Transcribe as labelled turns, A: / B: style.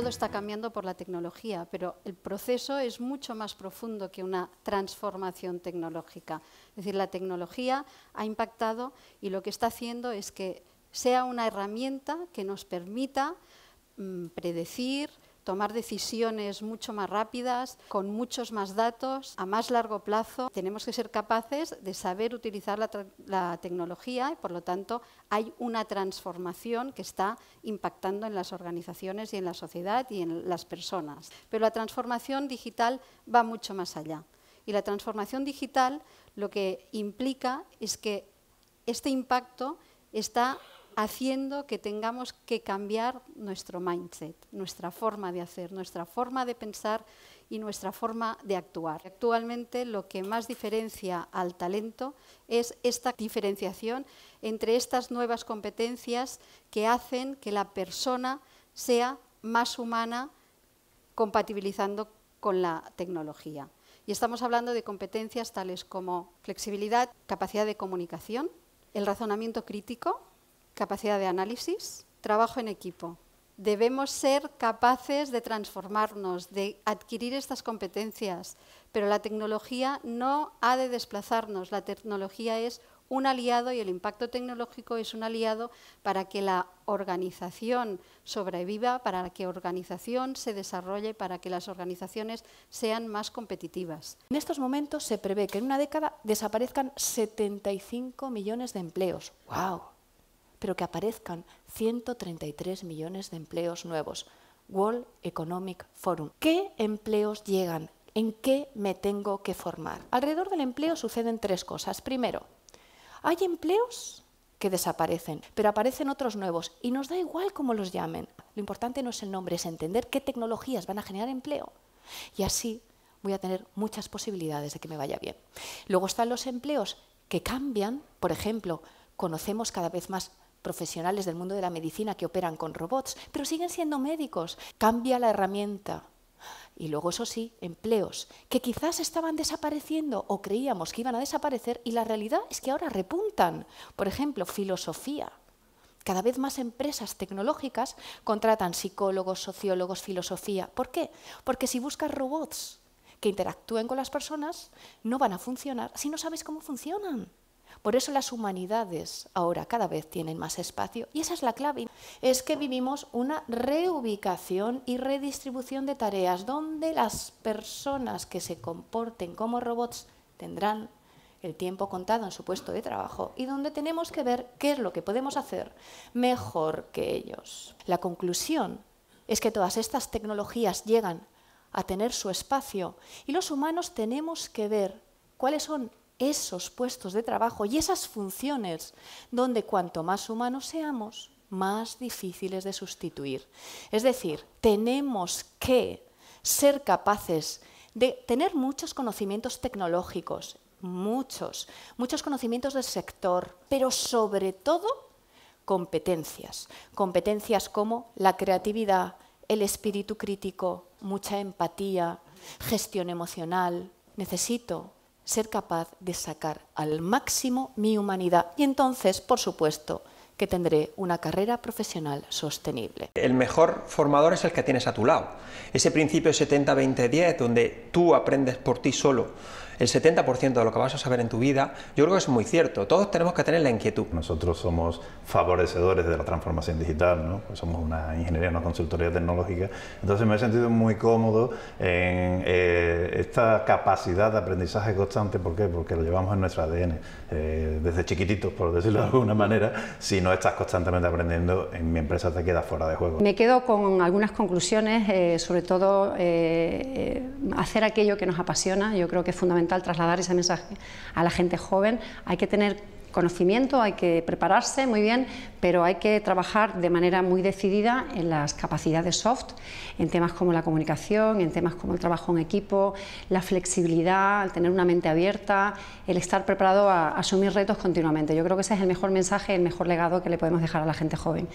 A: todo está cambiando por la tecnología, pero el proceso es mucho más profundo que una transformación tecnológica. Es decir, la tecnología ha impactado y lo que está haciendo es que sea una herramienta que nos permita mm, predecir, tomar decisiones mucho más rápidas, con muchos más datos, a más largo plazo. Tenemos que ser capaces de saber utilizar la, tecnología y, por lo tanto, hay una transformación que está impactando en las organizaciones y en la sociedad y en las personas. Pero la transformación digital va mucho más allá. Y la transformación digital lo que implica es que este impacto está haciendo que tengamos que cambiar nuestro mindset, nuestra forma de hacer, nuestra forma de pensar y nuestra forma de actuar. Actualmente lo que más diferencia al talento es esta diferenciación entre estas nuevas competencias que hacen que la persona sea más humana compatibilizando con la tecnología. Y estamos hablando de competencias tales como flexibilidad, capacidad de comunicación, el razonamiento crítico, capacidad de análisis, trabajo en equipo. Debemos ser capaces de transformarnos, de adquirir estas competencias, pero la tecnología no ha de desplazarnos. La tecnología es un aliado y el impacto tecnológico es un aliado para que la organización sobreviva, para que la organización se desarrolle, para que las organizaciones sean más competitivas.
B: En estos momentos se prevé que en una década desaparezcan 75 millones de empleos. ¡Wow! pero que aparezcan 133 millones de empleos nuevos. World Economic Forum. ¿Qué empleos llegan? ¿En qué me tengo que formar? Alrededor del empleo suceden tres cosas. Primero, hay empleos que desaparecen, pero aparecen otros nuevos y nos da igual cómo los llamen. Lo importante no es el nombre, es entender qué tecnologías van a generar empleo. Y así voy a tener muchas posibilidades de que me vaya bien. Luego están los empleos que cambian, por ejemplo, conocemos cada vez más profesionales del mundo de la medicina que operan con robots, pero siguen siendo médicos. Cambia la herramienta. Y luego, eso sí, empleos que quizás estaban desapareciendo o creíamos que iban a desaparecer y la realidad es que ahora repuntan. Por ejemplo, filosofía. Cada vez más empresas tecnológicas contratan psicólogos, sociólogos, filosofía. ¿Por qué? Porque si buscas robots que interactúen con las personas, no van a funcionar si no sabes cómo funcionan. Por eso las humanidades ahora cada vez tienen más espacio. Y esa es la clave. Es que vivimos una reubicación y redistribución de tareas donde las personas que se comporten como robots tendrán el tiempo contado en su puesto de trabajo y donde tenemos que ver qué es lo que podemos hacer mejor que ellos. La conclusión es que todas estas tecnologías llegan a tener su espacio y los humanos tenemos que ver cuáles son esos puestos de trabajo y esas funciones donde cuanto más humanos seamos, más difíciles de sustituir. Es decir, tenemos que ser capaces de tener muchos conocimientos tecnológicos, muchos, muchos conocimientos del sector, pero sobre todo competencias. Competencias como la creatividad, el espíritu crítico, mucha empatía, gestión emocional. Necesito ser capaz de sacar al máximo mi humanidad y entonces, por supuesto, que tendré una carrera profesional sostenible.
C: El mejor formador es el que tienes a tu lado. Ese principio 70-20-10, donde tú aprendes por ti solo el 70% de lo que vas a saber en tu vida, yo creo que es muy cierto. Todos tenemos que tener la inquietud. Nosotros somos favorecedores de la transformación digital, ¿no?
B: Pues somos una ingeniería, una consultoría tecnológica. Entonces me he sentido muy cómodo en eh, esta capacidad de aprendizaje constante. ¿Por qué? Porque lo llevamos en nuestro ADN eh, desde chiquititos, por decirlo de alguna manera. Si no estás constantemente aprendiendo, en mi empresa te quedas fuera de juego. Me
C: quedo con algunas conclusiones, eh, sobre todo hacer aquello que nos apasiona. Yo creo que es fundamental trasladar ese mensaje a la gente joven. Hay que tener conocimiento, hay que prepararse muy bien, pero hay que trabajar de manera muy decidida en las capacidades soft, en temas como la comunicación, en temas como el trabajo en equipo, la flexibilidad, el tener una mente abierta, el estar preparado a asumir retos continuamente. Yo creo que ese es el mejor mensaje, el mejor legado que le podemos dejar a la gente joven.